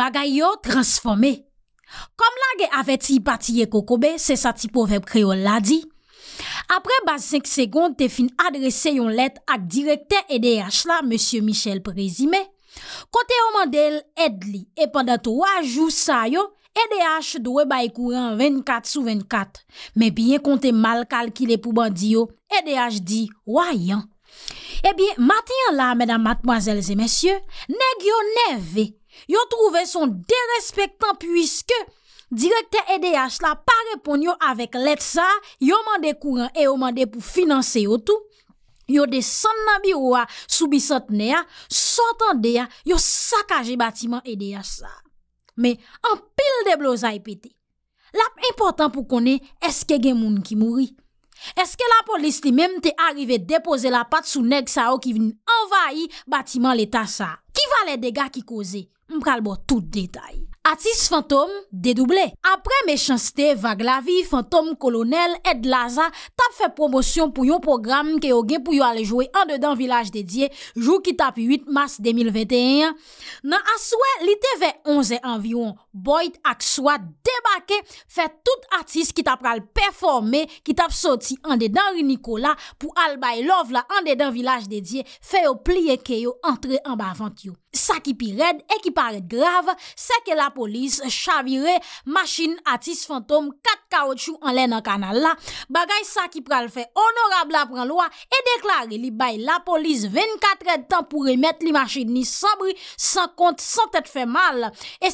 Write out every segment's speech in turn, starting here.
bagay yo transforme. Kom la ge avet i pati ye kokobe, se sa ti povep kreyo la di. Apre bas 5 segonde te fin adrese yon let ak direkte EDH la, Monsie Michel prezime. Kote o mandel edli, e pandat wajou sa yo, EDH dowe bay kuren 24 sou 24. Me piye konte mal kalkile pou bandi yo, EDH di, wayan. E biye, mati an la, mèdam matmoazelze monsie, neg yo neve, Yon trouve son derespektan pwiske direkte EDH la pa repon yon avek let sa, yon mande kouran e yon mande pou finanse yon tou. Yon de san nan biro a soubi santene ya, santan de ya, yon sakaje batiman EDH sa. Me, an pil de blozay pete. Lap important pou kone, eske gen moun ki mouri? Eske la polis li mem te arrive depose la pat sou neg sa ou ki vin envahi batiman leta sa? Ki va le dega ki koze? m pral bo tout detay. Atis Fantom, dedouble. Apre mechansite, Vaglavi, Fantom, Kolonel, Edlaza, tap fe promosyon pou yon program ke yo gen pou yon ale jowe an de dan vilaj dedye, jou ki tap 8 mars 2021. Nan aswe, li TV 11 anviyon, Boyd ak swat debake fe tout atis ki tap pral performe ki tap soti an de dan rinikola pou al bay lov la an de dan vilaj dedye fe yo pliye ke yo entre an ba avant yo. Sa ki pi red e ki pare grave se ke la polis chavire masin atis fantom kat kaotchu an len an kanal la bagay sa ki pral fe onorab la pran loa e deklare li bay la polis 24 red tan pou remet li masin ni sambri san kont san tet fe mal. E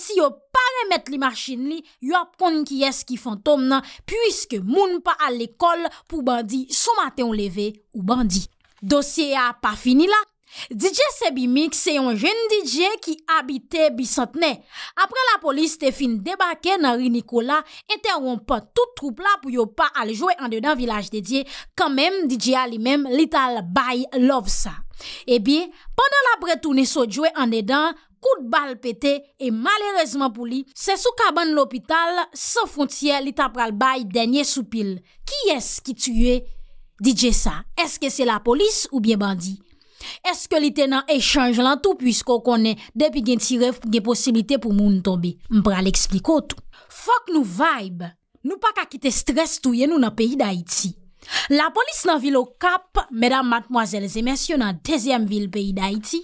Mwen met li masjin li, yo ap kon ki es ki fantom nan Puiske moun pa al ekol pou bandi sou maten leve ou bandi Dosye a pa fini la DJ Sebi Mix se yon jen DJ ki abite bisantne Apre la polis te fin debake nan ri Nikola Eteron pa tout troupla pou yo pa al jowe an dedan vilaj dedye Kamen DJ a li men Little By Love sa Ebi, eh pwndan la bretouni sou jowe an dedan Kout bal pete, e malerezman pou li, se sou kaban l'opital, son frontier li tap pral bay denye sou pil. Ki es ki tue, dije sa, eske se la polis ou bie bandi? Eske li tenan e chanj lan tou, pwiskou konen, depi gen ti ref gen posibilite pou moun tobe? Mpral ekspliko tou. Fok nou vaib, nou pa kakite stres touye nou na peyi da iti. La polis nan vile o kap, medan matmoazel Zemes, yo nan dezyem vile peyi da iti,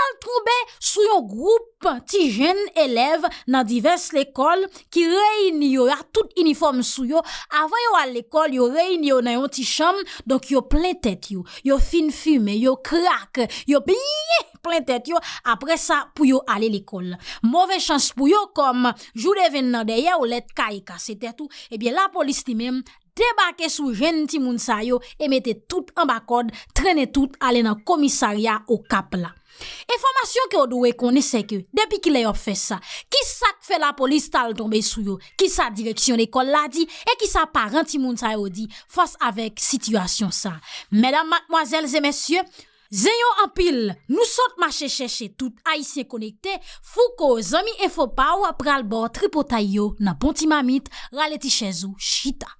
al troube sou yo group ti jen elev nan divers lekol ki reyn yo, a tout uniform sou yo, avan yo al lekol, yo reyn yo nan yon ti chanm, donk yo plen tet yo, yo fin fume, yo krake, yo biye plen tet yo, apre sa pou yo ale lekol. Mouve chans pou yo kom, jou de ven nan deye ou let kaika, se tet ou, ebyen la polis ti mem, debake sou jen ti moun sayo e mete tout an bakod, trene tout ale nan komisarya ou kap la. Enfomasyon ki ou do we konese ke, depi ki le yo fe sa, ki sak fe la polis tal donbe sou yo, ki sa direksyon ekol la di, e ki sa paran ti moun sayo di, fos avek sityasyon sa. Medan madmoazel zemesye, zeyon an pil, nou sot mache cheche tout a yisye konekte, fou ko zami enfopaw apral bo tripo tayyo nan bonti mamit raleti chezou chita.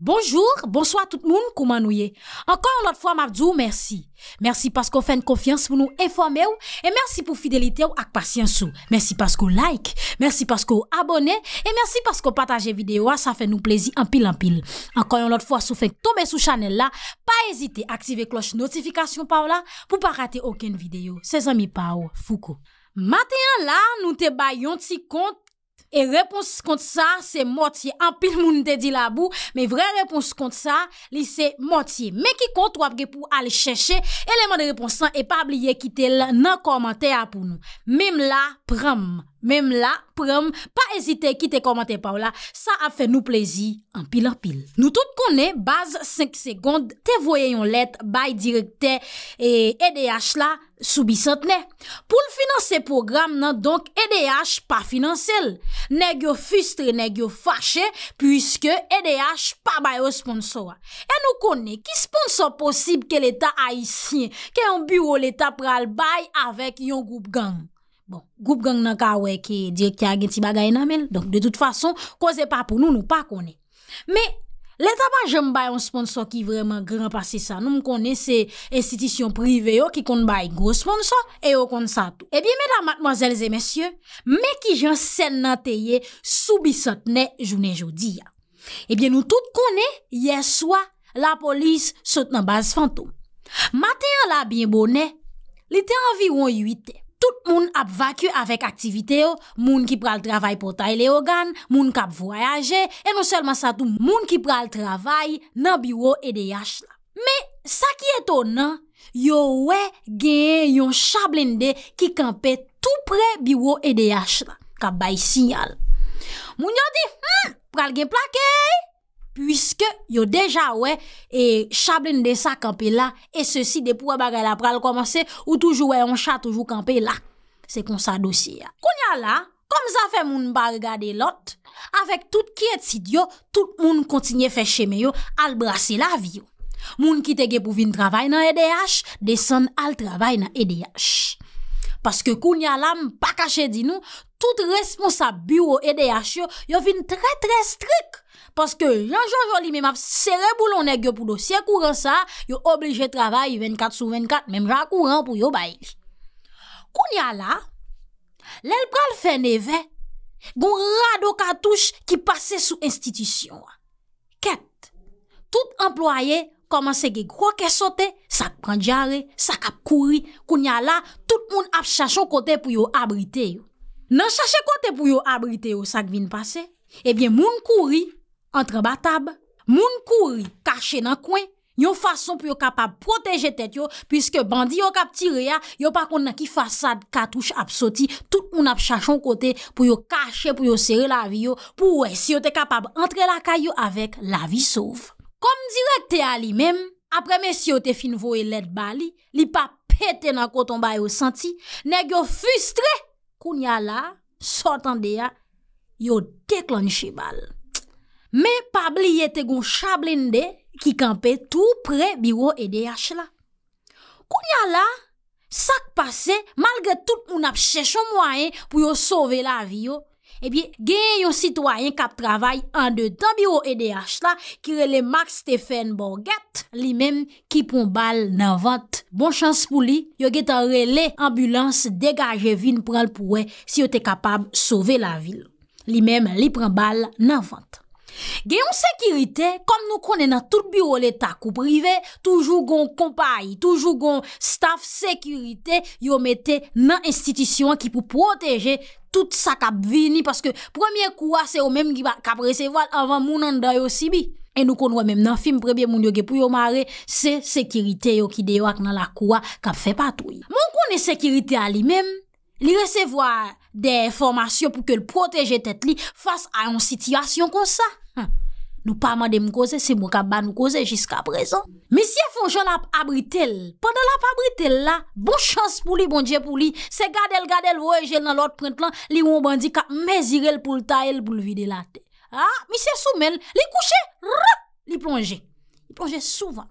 Bonjour, bonsoit tout moun kouman nouye. Ankon yon lot fwa mabdou, mersi. Mersi paskou fèn konfians pou nou enfome ou, e mersi pou fidelite ou ak pasyansou. Mersi paskou like, mersi paskou abone, e mersi paskou pataje videyo a, sa fèn nou plezi anpil anpil. Ankon yon lot fwa sou fèn tome sou chanel la, pa ezite aktive kloche notifikasyon pa ou la, pou pa rate oken videyo. Se zami pa ou, fouko. Matenyan la, nou te bayon ti kont, E repons kont sa, se motye. An pil moun de di la bou, me vre repons kont sa, li se motye. Me ki kont wapge pou al cheshe, eleman de reponsan e pa bliye ki tel nan komante a pou nou. Mim la pram. Mem la, prem, pa ezite ki te komante pa ou la, sa a fe nou plezi an pil an pil. Nou tout konen, baz 5 sekonde, te voye yon let, bay direkte, e EDH la, soubisant ne. Poul finanse program nan, donk, EDH pa finansel. Ne gyo fustre, ne gyo fache, pwiske EDH pa bay o sponsor. E nou konen, ki sponsor posib ke leta ayisyen, ke yon bureau leta pral bay avèk yon goup gang? Bon, goup gang nan ka wey ki diyo kya gen ti bagay nan men. Donk de tout fason, koze pa pou nou nou pa konen. Me, leta ba jen mbayon sponsor ki vreman gran pasi sa. Nou mkonen se estitisyon prive yo ki konen bayi gwo sponsor e yo konen sa tout. Ebyen, medan matmozelze mesye, me ki jen sen nan teye soubi sotne jounen jodi ya. Ebyen, eh nou tout konen, yeswa, la polis sot nan baz fantom. Mateyan la bin bonen, li te anvi wan yuite. Tout moun ap vakyo avek aktivite yo, moun ki pral travay pou tay le ogan, moun kap voyaje, e non selman sa tou moun ki pral travay nan biwo EDIH la. Me, sa ki eto nan, yo we genye yon chablende ki kampe tou pre biwo EDIH la, kap bay sinyal. Moun yo di, moun hmm, pral genye plakey! Pwiske yo deja wey e chablen de sa kampe la e se si de pou a bagay la pral komanse ou toujou wey an cha toujou kampe la. Se kon sa dosye ya. Koun ya la, kom za fe moun bagay de lot, avek tout ki etid yo, tout moun kontinye fe cheme yo albrase la vi yo. Moun ki tege pou vin travay nan EDH, desan al travay nan EDH. Paske koun ya la, m pa kache di nou, tout res monsa bureau EDH yo, yo vin tre tre strik. Paske Jean-Jean Joly mèm ap sere boulonèk yo pou dosye kouran sa, yo oblije travay 24 sou 24, mèm ra kouran pou yo bayi. Koun ya la, lèl pral fè neve, goun rado katouche ki pase sou institisyon. Kèt, tout employè, koman se ge kwa ke sote, sak pran djarè, sak ap kouri, koun ya la, tout moun ap chache kote pou yo abrite yo. Nan chache kote pou yo abrite yo sak vin pase, ebyen moun kouri, entre ba tab, moun kouri kache nan kwen, yon fason pou yon kapab proteje tet yo, pwiske bandi yon kap tir ya, yon pa kon na ki fasad katouche ap soti, tout moun ap chachon kote pou yon kache pou yon sere la vi yo, pou wè si yon te kapab entre la kayo avèk la vi souf. Kom direk te a li mèm, apre mè si yon te finvo e let bali, li pa pète nan koton ba yo santi, neg yo fustre, koun ya la sotan de ya, yon dek lan che bal. Men pabli yete goun chablende ki kampe tou pre biro EDH la. Koun ya la, sak pase, malge tout moun ap chesho mwayen pou yo sove la riyo, e bi gen yon sitwayen kap travay an de tan biro EDH la ki rele Mark Steffen Borgat, li men ki pon bal nan vant. Bon chans pou li, yo getan rele ambulans degaje vin pral pou we si yo te kapab sove la vil. Li men li pran bal nan vant. Gen yon sekirite, kom nou konen nan tout biro letak ou prive, toujou gon kompai, toujou gon staf sekirite yon mette nan institisyon ki pou proteje tout sa kap vini. Paske premier kouwa se yo menm ki pa kap rese voat avan moun an dayo si bi. En nou konwe menm nan film prebyen moun yoge pou yon mare, se sekirite yo ki deyo ak nan la kouwa kap fe patouye. Mon konen sekirite a li menm. li resevwa de formasyon pou ke l proteje tet li fasa a yon sityasyon kon sa. Nou pa man de mkose, se mwen ka ba mkose jiska prezon. Misye fonjou la abritel, pandan la abritel la, bon chans pou li, bon dje pou li, se gadel-gadel vwejel nan lot printlan, li wou bandi ka mezirel pou l tael pou l vide la te. Ha, ah, misye soumen, li kouche, ro, li plonje. Pwongè souvant,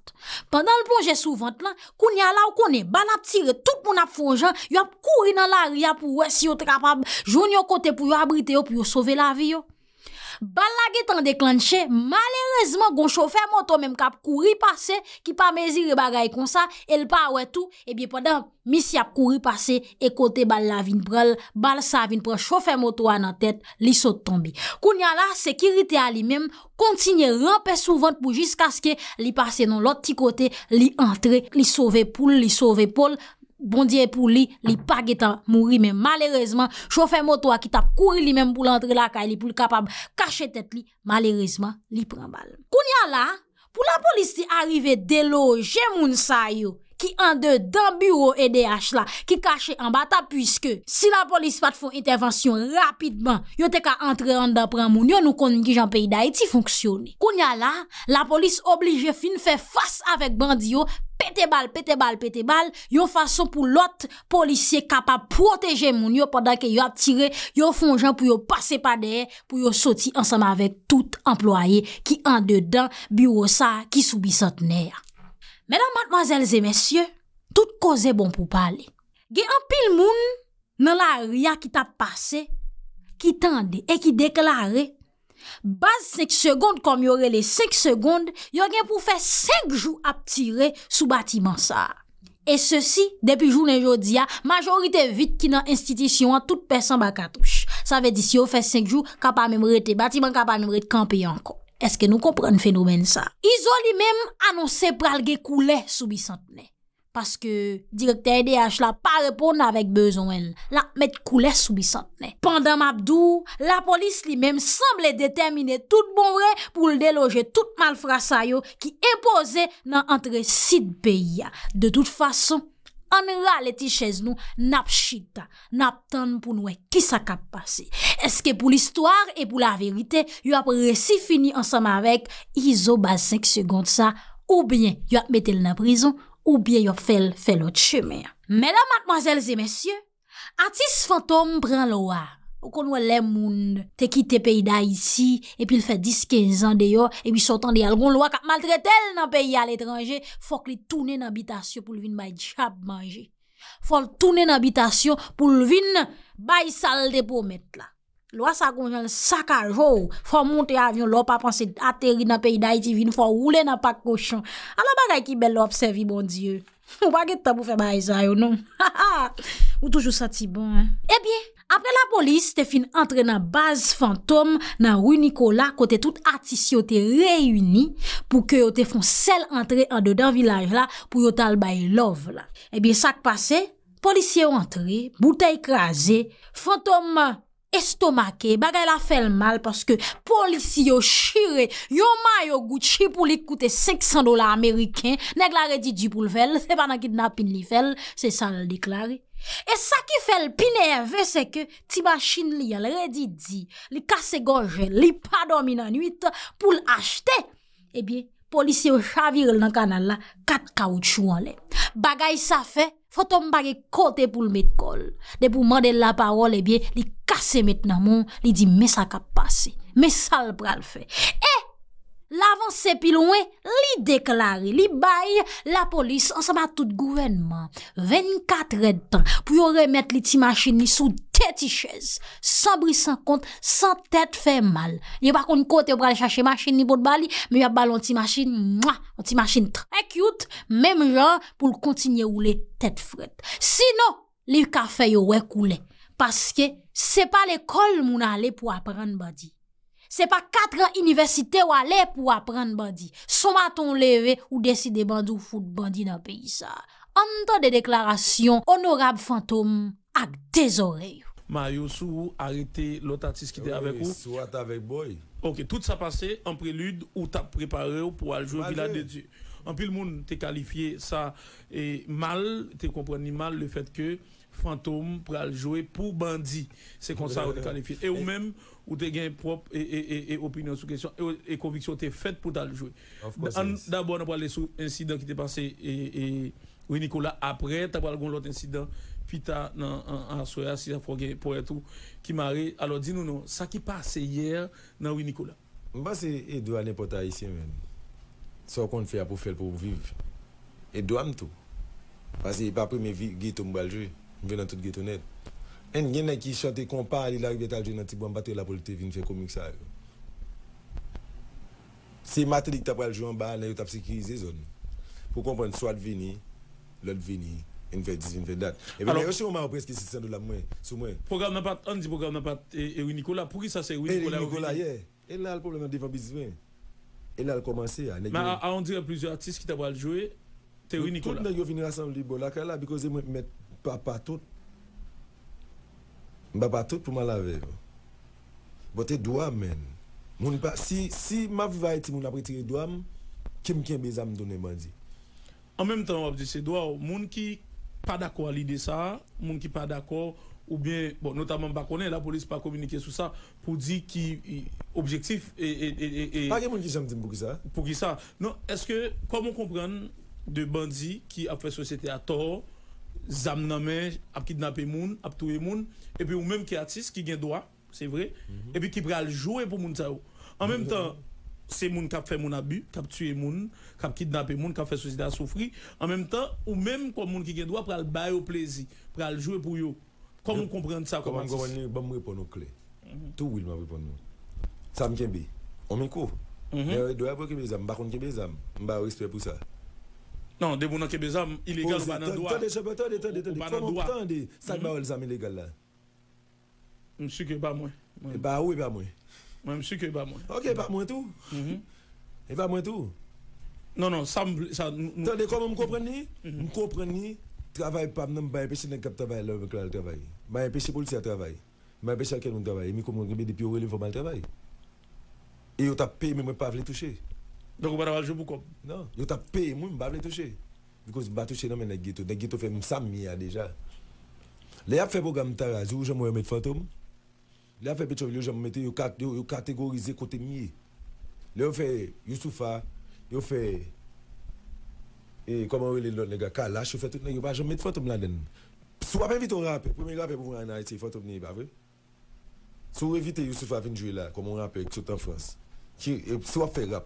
padan l pwongè souvant la, koun ya la ou koun e ban ap tire tout moun ap fonjan, yo ap kouri nan l aria pou wè si yo trap ap joun yo kote pou yo abrite yo pou yo sove la vi yo. Bal la getan deklanche, malerezman gon chofer moto menm kap kouri pase ki pa mezire bagay kon sa, el pa wè tou, e bie padan misi ap kouri pase, e kote bal la vin pral, bal sa vin pral, chofer moto an an tèt, li sot tombi. Koun ya la, sekiritè a li menm kontinye rampè souvent pou jis kaskè li pase nan lot ti kote, li antre, li sove poule, li sove poule. Bondye pou li, li pa getan mouri men. Malerezman, chofe moto a ki tap kouri li men pou l'entre la ka, li pou l'kapab kache tet li, malerezman, li pren mal. Koun ya la, pou la polis ti arrive delo jemoun sa yo, ki an de dan bureau EDH la, ki kache an bata, pwiske si la polis pat foun intervensyon rapidman, yo te ka entre an dan pren moun, yo nou konn ki jan peyi da iti founksyoni. Koun ya la, la polis oblige fin fè fass avèk bandyo, Pete bal, pete bal, pete bal, yon fason pou lot polisye kapap proteje moun yo padan ke yon ap tire, yon fon jan pou yon pase pa dehè, pou yon soti ansanm avèk tout employè ki an dedan biwosa ki soubi sot nè ya. Mèdan matmazèl zè mèsyè, tout ko zè bon pou pale. Ge an pil moun, nan la ria ki ta pase, ki tende e ki deklare, Bas 5 seconde kom yore le 5 seconde, yo gen pou fè 5 jou ap tire sou batiman sa. E se si, depi jounen jodi ya, majorite vit ki nan institisyon an tout pesan baka touche. Sa ve di si yo fè 5 jou kapa memrete batiman kapa memrete kampi anko. Eske nou kompran fenomen sa? Izo li mem anonsè pralge koule sou bisantne. Paske direkter D.H. la pa repon na vek bezon el. La met koules soubisant ne. Pandan mabdou, la polis li mem samble determine tout bon vre pou l deloje tout malfrasa yo ki epose nan antre sit beya. De tout fason, an raleti chez nou nap chita, nap tan pou noue ki sa kap pase. Eske pou l'histoire et pou la verite, yo ap resi fini ansam avek izo bazen ksegon sa ou bien yo ap metel nan prizon Ou biye yo fel, fel ot cheme ya. Mèdèm akmazèl zè mèsyè, atis fantòm prèn lo a, ou kon wè lè moun, te ki te pey da yisi, epil fè 10-15 an de yo, epil sotan de yalgon lo a, kap maltretèl nan pey ya l'étranjè, fòk li tounè n'abitasyon pou l'vin may chab manjè. Fòk l'tounè n'abitasyon pou l'vin bay salde pou mèt la. Lwa sa konjen sak a jow, fwa moun te avyon lop a panse a teri nan peyi da iti vi, nou fwa oule nan pak koshon. A la bagay ki bel lop sevi, bon dieu. Ou bagay te tabou fe bayza yo, nou. Ou toujou sati bon. Ebyen, eh apre la polis te fin entre nan baz fantom nan rou Nikola, kote tout atis yo te reyuni pou ke yo te fon sel entre an de dan vilaj la pou yo tal bayi lop la. Ebyen, eh sak pase, polisye yo entre, bouteille kaze, fantom kaze, Estomake, bagay la fel mal paske polisi yo shire, yo may yo goutchi pou li koute 500 dolar Ameriken, neg la redidji pou l fel, sepanan ki dna pin li fel, se sa l deklari. E sa ki fel pinerve, seke ti machin li al redidji, li kase goje, li pa domi nanuit pou l achete, ebyen. Polisye ou chavirel nan kanal la, kat kawout chou an le. Bagay sa fe, foton bagay kote pou l met kol. De pou mande la parol e eh bie, li kase met nan mon, li di me sa kap pase, me sal pral fe. lavan se pilon we, li deklare, li baye, la polis, ansan ba tout gouvenman, 24 red tan, pou yo remet li ti machin ni sou teti chez, san brisan kont, san tet fe mal. Ye bakon kote yo prale chache machin ni bot bali, mi yap balon ti machin, mwa, ti machin tre kyout, mem jan pou l kontinye ou le tet fret. Sino, li kafe yo wek ou le, paske se pa le kol moun ale pou aprenn badi. Se pa 4 an universite ou ale pou aprenne bandi. Soma ton leve ou deside bandi ou foute bandi nan peyi sa. An tan de deklarasyon, honorab fantom ak dezo reyo. Mario Sou, arete lotatis ki de avek ou? Sou atavek boy. Ok, tout sa pase, an prelude ou ta prepare ou pou aljowe vilade de di. An pi l moun te kalifiye sa, e mal, te kompreni mal le fet ke, fantom pou aljowe pou bandi. Se kon sa ou te kalifiye. E ou menm, ou te gagne propre et, et, et, opinion sur question et, et conviction te faite pour t'aller jouer. D'abord, on va parler sur l'incident qui t'es passé et, e, oui, Nicolas, après, tu as parlé de l'autre incident, puis tu as en, en, en soya, si tout qui m'arrête. Alors, dis-nous, ça qui passé hier dans oui, Nicolas. Je pense que c'est Edouane pour ici, Ce qu'on fait pour faire pour vivre. Edouane tout. Parce que pas pris mes vies, je vais jouer. Je vais dans le et y a qui chantent qu'on parle, il arrive à jouer dans Tibouan, battre la volonté, il fait comme ça. C'est Matrix qui a joué en bas, il a tapé sécurisé zone. Pour comprendre, soit venir, l'autre venir, il fait 10, il fait date. Et bien, il y a aussi un moment où il y a dollars moins. programme n'a pas, on dit programme n'a pas, et oui, e Nicolas, pour qui ça c'est oui, Nicolas Oui, il a le problème de défendre business. Il a commencé. Hein, Mais on dirait plusieurs artistes qui t'ont joué, t'es Nicolas. Tout le monde a venu à l'assemblée de Bola, parce que je mets papa tout. Je ne vais pas tout pour me laver. Je tes doigts, Si, si ma vie va être mon abri tiré doigt, qui m'a donne à me donner En même temps, je vais te c'est des moun qui pas d'accord avec l'idée ça, moun qui pas d'accord, ou bien, bon, notamment, bah, connaît, la police pas communiqué sur ça, pour dire qui, objectif, et, et, et, e, e. Pas que moun qui j'aime dire pour ça. Pour qui ça. Non, est-ce que, comment comprendre des bandits qui ont fait société à tort, zam nan men, ap kidnapé e moun, ap touye moun, puis ou même qui artiste qui gagne droit, c'est vrai, mm -hmm. epi pral jouer pour moun sa En même temps, c'est moun ont fait moun abus, qui ont tué moun, kap kidnappé e moun, ont fait société à souffrir. En même temps, ou même comme moun qui gagne droit, pral bail au plaisir, pral jouer pour yo. Comment comprendre ça comme artiste? Comment vous me répondre aux clés? Mhm. Tout oui, m'a répondre Ça Sam bien. on m'écoute. Je mhm. dois Euh, doit pas je mes amis, par contre que mes amis, respect pour ça. Non, des bonnes qui sont illégales, pas dans droit. Attendez, attendez, attendez, attendez. Comment attendez Ça mm-hmm. va les amis illégales là Je suis que pas moi. Bah oui, pas moi. Moi, je suis que pas moi. OK, pas moi tout. Mm-hmm. Et pas moi tout. Non, non, ça... me. Attendez, comment vous comprenez mm-hmm. Vous comprenez Travail pas, je ne vais empêcher les gens qui travaillent là, je travail. Je bah, vais empêcher les policiers à travailler. Je bah, vais empêcher quelqu'un de travailler. Je vais empêcher les gens qui travaillent. Et vous avez payé, mais je ne vais pas les toucher. Donc, on va jouer pour Non, Tu t'a payé, moi, je ne vais pas toucher. Parce que je ne vais pas toucher dans les déjà. Les fait programme mettre fantôme. Les fait catégoriser côté Les fait Youssoufa, ils fait. Et comment on les gars, Kalash, ils fait tout, ils pas jamais mettre fantôme là-dedans. Si vous évitez un rap, premier rap pour vous en Haïti, fantôme pas vrai. Si vous évitez Youssoufa, venir jouer là, comme on rappelle, en France. Si vous eh, fait rap,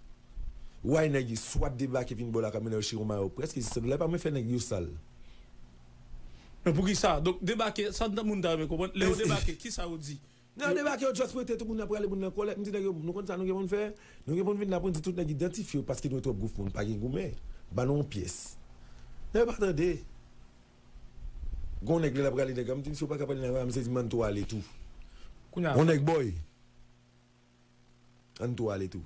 Why nèg soit débat Kevin Bola comme nèg Chiron presque ne pas me faire Mais pour qui ça Donc débarquer ça dans monde Le débarquer qui ça dit Non débarquer juste tout monde après aller collègue nous comme ça nous faire nous venir tout identifier parce pour pas fait Bah non pièce. Ne attendez. Gon nèg la aller pas c'est man tout. Gon nèg boy. tout.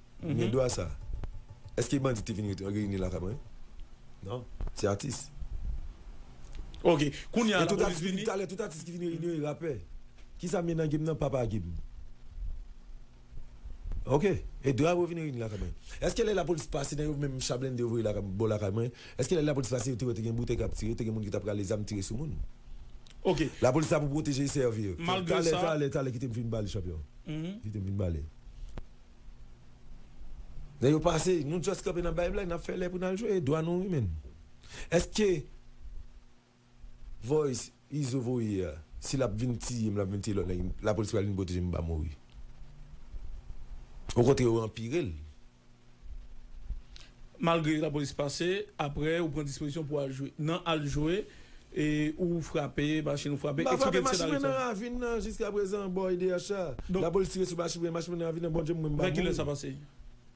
Mhm. Mais doit ça. Est-ce que bandit est venu réunir là caméra Non, c'est artiste. OK, Kounia tout artiste, tout artiste qui vient réunir rappeur. Qui ça un dans game non papa game. OK, et doit revenir réunir là quand Est-ce que la police passe dans même chablène de ouvrir là caméra Est-ce que la police passe tu as une bouteille capturée, tu as monde qui t'a pris les armes tirer sur monde OK. La police a pour protéger et servir. Malgré ça, L'état, l'état, qui te mhm. qui t'aime une balle champion. Qui t'aime une balle passé, nous juste Bible, fait pour jouer, Est-ce que voice is si la la la police Au Malgré la police passée, après on prend disposition pour jouer. Non, à jouer et ou frapper, machine ou frapper. Bah, machine la jusqu'à présent, La police sur machine, machine dans bon Mais qui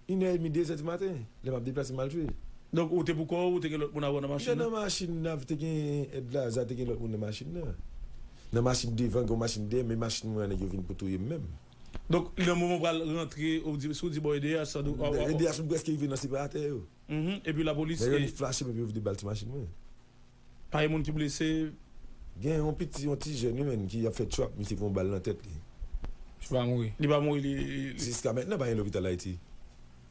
Inè yè midè sè ti matè, lè m ap deplase mal chwe. Donk ou te pou kò ou ou te gen lòk moun avò nan masjin nan? Nan nan masjin nan, vè te gen edla, zè te gen lòk moun nan masjin nan. Nan masjin de vèn kò masjin de, mè masjin moun ane yo vin pou tou yèm mèm. Donk lè moun moun bal rentre ou sou di boy de yas? De yas moun gwè sè ki yon vè nan si batè yo. Mm-hmm. E pi la polis? Mè yon flashe mè mè ou vè di bal ti masjin mè. Pari moun ki blese? Gen yon piti, yon ti jenye men ki yon fè chok mi se yon bal nan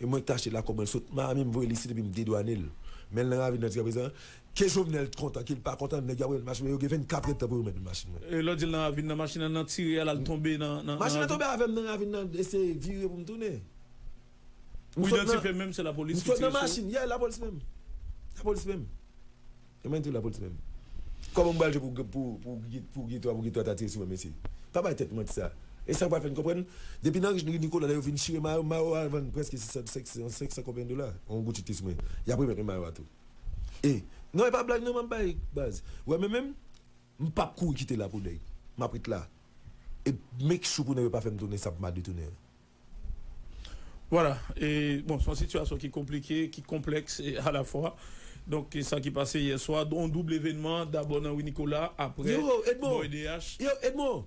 Et moi, tâche là comme un saute. même, vous ici depuis me dédouaner. Mais là, notre que qu'il pas content, de il y a 24 pour mettre machine. Et là, il la machine, a tiré, elle a Machine tombé avec, de virer pour me tourner. Ou identifier même, c'est la police. la machine, il y a la police même. La police même. la police même. pour pour pour pour pour pour pour et ça, vous pouvez comprendre. Depuis que je Nicolas, il a fini chier Mao, Mao avant presque 500 combien de dollars. On goûte tout Il y a pris maintenant Mao Et, non, il n'y a pas de blague, non, pas base. Ouais, mais même, je ne pas courir quitter la pour Je pris là. Et, mec, je ne pas faire me donner ça m'a détourné. Voilà. Et bon, c'est une situation qui est compliquée, qui est complexe et à la fois. Donc, ça qui passait hier soir, dont double événement, d'abord Nicolas, après Yo, Edmond. Yo, Edmond.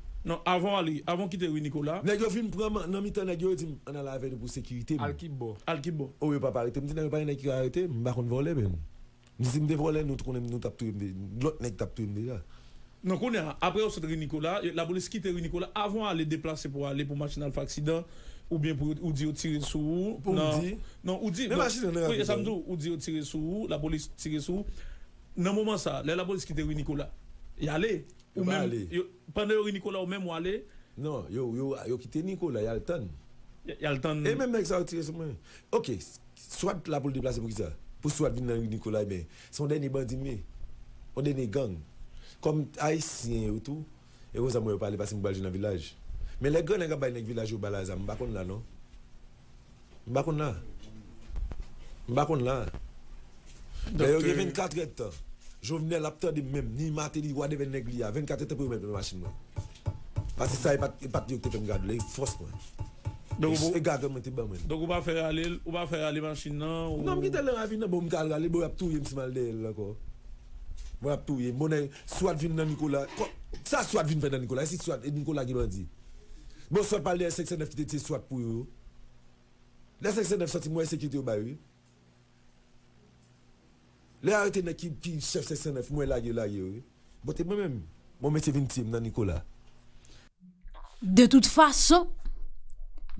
Non, avant aller avant quitter Rue Nicolas. Nèg yo prendre nan mitan nèg yo on a avec pour sécurité. Alkibo. Alkibo. Oh, pas arrêté, me dit nèg pas nèg qui arrêté, me pas voler même. Me dit me voler nous tourner nous tape l'autre nèg tap tout déjà. Non, qu'on après au centre Nicolas, la police quitte Rue Nicolas avant aller déplacer pour aller pour machine dans l'accident ou bien pour ou dire tirer sur ou. Pour non, non, ou dire. Oui, ça me hein. dit ou dire tirer sur ou, la police tirer sur vous. Dans moment ça, la police quitte Rue Nicolas. Y aller ou même, yo, pendant que Nicolas ou même ou aller. Non, yo, yo, yo quitté Nicolas, il y a le temps. Il y a le temps. Et même avec ça, ok, soit la pour le déplacer pour ça Pour soit venir dans Nicolas, mais son dernier bandit, mais son dernier gang. Comme haïtien et tout, et vous avez parlé parce que vous dans le village. Mais les gars, les pas dans le village, au balaza, pas ne là, non pas ne là. pas ne là. Donc il y a 24 heures de temps. Jou vine laptè di mèm, ni matè di, wade ven negli ya, ven kate te pou yon mèm te masin mèm. Pase sa e pati yon e e e te fèm gadou, le yon fòs mèm. E gadou mèm te bèm mèm. Donk ou ba fè yon ale, ou ba fè yon ale masin nan? Nan mwen ki tè lè ravi nan bon mwen kal rale, mwen ap touye msi mal de lè lè kon. Mwen ap touye, mwen e swat vin nan Nikola. Sa swat vin ven nan Nikola, e si swat, e Nikola gen man di. Mwen swat pal de S-569 ki te swat pou yon. Le S-569 soti mwen e sekite yon bayi. Le a retene ki sef sefenef mwen la ye la ye, bot e mwen mwen mwen mwen sefensye m nan Nikola. De tout fason,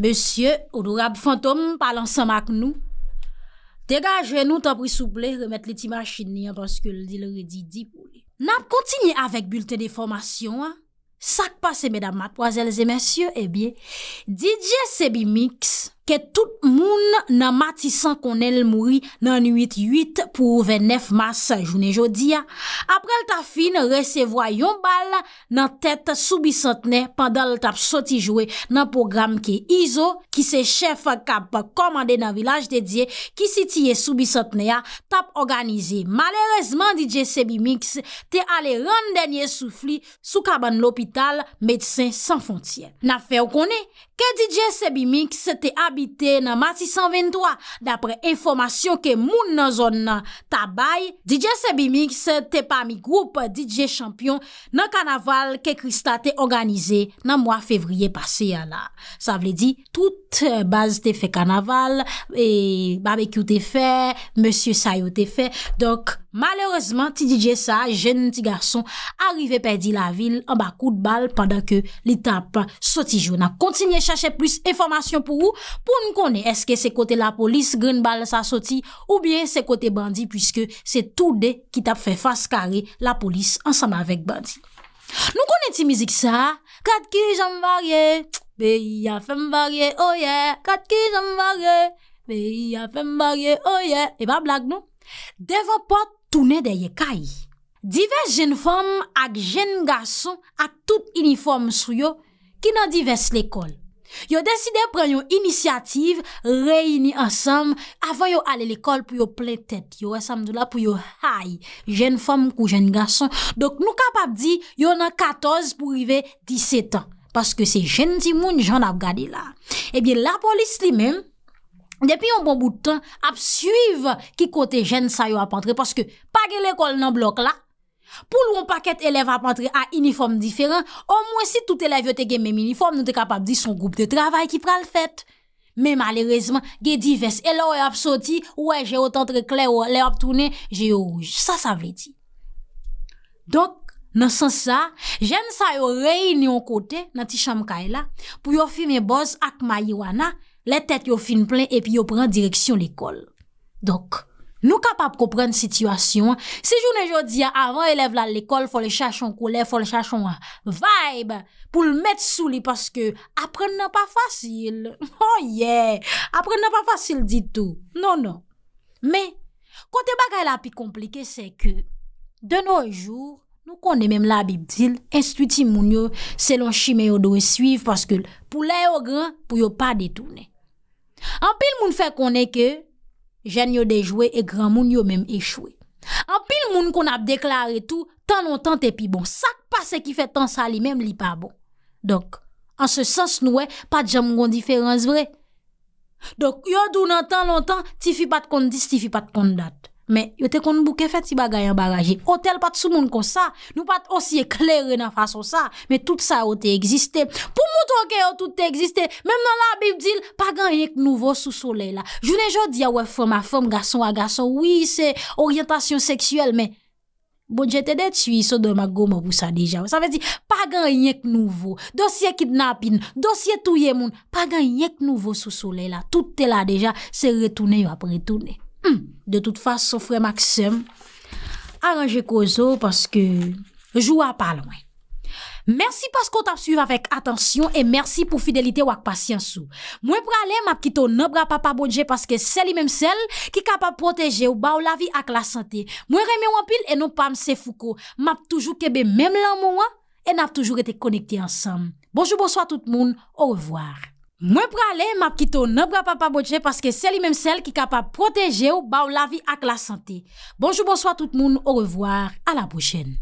Monsye, Odorab Fantom, palan sanm ak nou, degaje nou tan pri souple remet li ti machini, anpanske li lori didi pou li. Nap kontinye avèk bulte de formasyon, sakpase mèdam mat, wazèlze mèsyo, ebyè, eh didye sebi miks, ke tout moun nan matisan konel mouri nan 8.8 pou 29 mars jounen jodi ya. Aprel ta fin resevo a yon bal nan tet soubisantene pandan l tap soti jowe nan program ke Iso ki se chef kap komande nan vilaj dedye ki sitye soubisantene ya tap organize. Malerezman DJ Sebi Mix te ale rande nye soufli soukaban l opital Medisen Sanfontien. Nafè ou konen? Ke DJ Sebi Mix te abite nan Mati 123, dapre informasyon ke moun nan zon nan tabay, DJ Sebi Mix te pa mi group DJ Champion nan kanaval ke Krista te organize nan mwa fevriye pase yana. Sa vle di, tout euh, baz te fe kanaval, e babekyo te fe, monsye sayo te fe, dok... Malèrezman, ti DJ sa, jen ti garson Arrive pe di la vil An ba kout bal padan ke li tap Soti jounan Kontinye chache plus informasyon pou ou Pou nou konen eske se kote la polis Gren bal sa soti ou bien se kote bandi Piske se tou de ki tap fe fas kare La polis ansama vek bandi Nou konen ti mizik sa Kat ki jom varye Be ya fem varye, oh yeah Kat ki jom varye Be ya fem varye, oh yeah E ba blag nou, devon pot toune de ye kay. Dives jen fom ak jen gason ak tout uniform sou yo ki nan divers lekol. Yo deside pren yon inisiativ reyini ansam avan yo ale lekol pou yo plen tet. Yo esam dou la pou yo hay jen fom kou jen gason. Dok nou kapap di yo nan 14 pou yive 17 an. Paske se jen ti moun jan ap gade la. Ebyen la polis li men Depi yon bon bout tan, ap suiv ki kote jen sa yo ap antre, paske pa gen l'ekol nan blok la, pou loun paket elev ap antre a uniform diferent, o mwen si tout elev yo te gen men uniform, nou te kapab di son group de travay ki pral fèt. Men malerezman, gen divès, e lò yo ap soti, wè, jè yo tantre kler, wè, lè yo ap tounè, jè yo rouge. Sa, sa vè di. Donk, nan san sa, jen sa yo rey ni yon kote, nan ti cham kaila, pou yo fi me boz ak mayi wana, Le tet yo fin plen epi yo pren direksyon l'ekol. Donk, nou kapap ko pren sitwasyon, se jounen jodi an, avan elev la l'ekol, fol chachon koule, fol chachon vibe, pou l met sou li, paske apren nan pa fasil. Oh yeah! Apren nan pa fasil ditou. Non, non. Me, kote bagay la pi komplike, se ke, de nou joun, nou konde menm la bibdil, estwiti moun yo, selon chime yo do esuiv, paske pou le yo gran, pou yo pa detounen. An pil moun fe konen ke, jen yo dejwe e gran moun yo menm echwe. An pil moun kon ap deklare tou, tan lontan tepi bon. Sak pa se ki fe tan sa li menm li pa bon. Dok, an se sens noue, pat jam gondiferans vre. Dok, yo dounan tan lontan, ti fi pat kondis, ti fi pat kondat. men yo te kon nou bouke fet si bagay an baraje. Otel pat sou moun kon sa, nou pat osye kler re nan fason sa, men tout sa ote egziste. Pou mouton ke yo tout te egziste, mem nan la bib dil, pa gan yek nouvo sou sole la. Jounen jo di ya we fwem a fwem, gason a gason, wii se orientasyon seksuel, men bon jete de tshwi, so do magou mou sa dija. Sa ve di, pa gan yek nouvo, dosye kidnapin, dosye touye moun, pa gan yek nouvo sou sole la. Tout te la deja, se retoune yo ap retoune. Hmm, de tout fase, sofre maksem. Aranje kozo, paske, jou a pa lwen. Mersi paskot ap suyve avèk atensyon, e mersi pou fidelite wak pasyansou. Mwen pralè, map kito nè bra pa pa bonje, paske seli menm sel, ki kapap proteje ou bon ba ou la vi ak la sante. Mwen remè wampil, e nou pan se fouko. Map toujou kebe menm lan mou an, e nap toujou ete konekte ansam. Bonjou, bonsoit tout moun, ou revoar. Mwen prale, map kito, ne bra pa pa botche, paske seli menm sel ki kapab proteje ou bau la vi ak la sante. Bonjou, bonsoy, tout moun, ou revoar, a la bouchen.